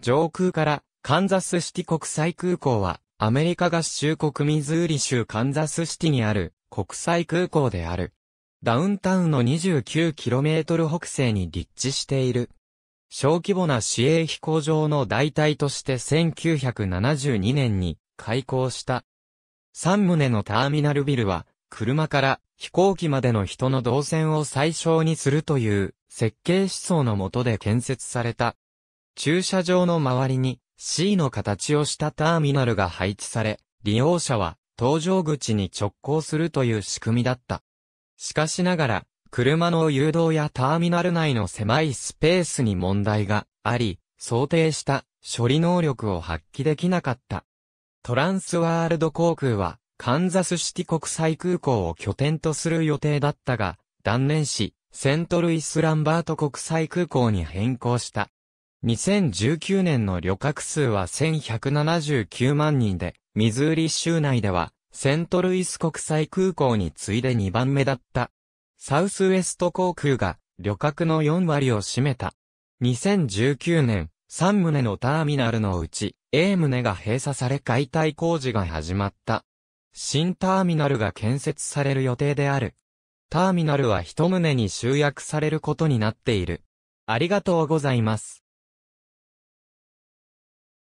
上空からカンザスシティ国際空港はアメリカ合衆国ミズーリ州カンザスシティにある国際空港である。ダウンタウンの 29km 北西に立地している。小規模な市営飛行場の代替として1972年に開港した。3棟のターミナルビルは、車から飛行機までの人の動線を最小にするという設計思想のもとで建設された。駐車場の周りに C の形をしたターミナルが配置され、利用者は搭乗口に直行するという仕組みだった。しかしながら、車の誘導やターミナル内の狭いスペースに問題があり、想定した処理能力を発揮できなかった。トランスワールド航空は、カンザスシティ国際空港を拠点とする予定だったが、断念し、セントルイス・ランバート国際空港に変更した。2019年の旅客数は1179万人で、ミズーリ州内では、セントルイス国際空港に次いで2番目だった。サウスウェスト航空が旅客の4割を占めた。2019年、3棟のターミナルのうち、A 棟が閉鎖され解体工事が始まった。新ターミナルが建設される予定である。ターミナルは1棟に集約されることになっている。ありがとうございます。